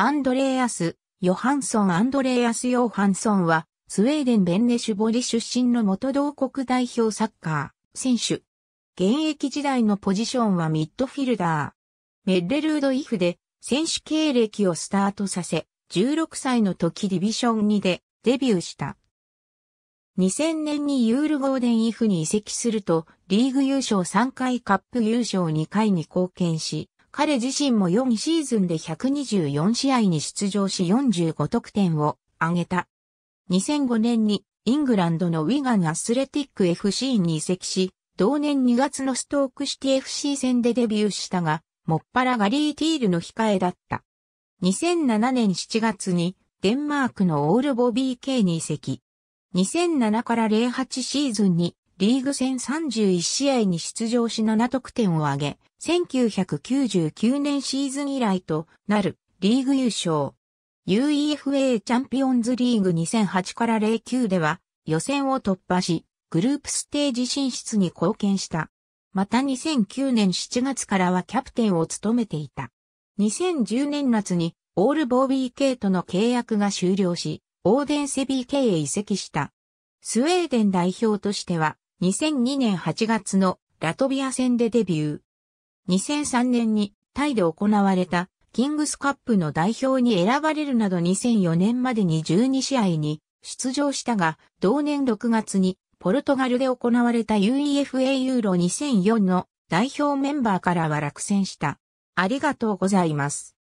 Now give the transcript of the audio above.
アンドレアス・ヨハンソン・アンドレアス・ヨハンソンは、スウェーデン・ベンネシュボリ出身の元同国代表サッカー選手。現役時代のポジションはミッドフィルダー。メッレルード・イフで選手経歴をスタートさせ、16歳の時ディビション2でデビューした。2000年にユールゴーデンイフに移籍すると、リーグ優勝3回カップ優勝2回に貢献し、彼自身も4シーズンで124試合に出場し45得点を挙げた。2005年にイングランドのウィガンアスレティック FC に移籍し、同年2月のストークシティ FC 戦でデビューしたが、もっぱらガリー・ティールの控えだった。2007年7月にデンマークのオールボビケ k に移籍。2007から08シーズンにリーグ戦31試合に出場し7得点を挙げ、1999年シーズン以来となるリーグ優勝。UEFA チャンピオンズリーグ2008から09では予選を突破し、グループステージ進出に貢献した。また2009年7月からはキャプテンを務めていた。2010年夏にオールボービー系との契約が終了し、オーデンセビー系へ移籍した。スウェーデン代表としては2002年8月のラトビア戦でデビュー。2003年にタイで行われたキングスカップの代表に選ばれるなど2004年までに12試合に出場したが、同年6月にポルトガルで行われた UEFA ユーロ2004の代表メンバーからは落選した。ありがとうございます。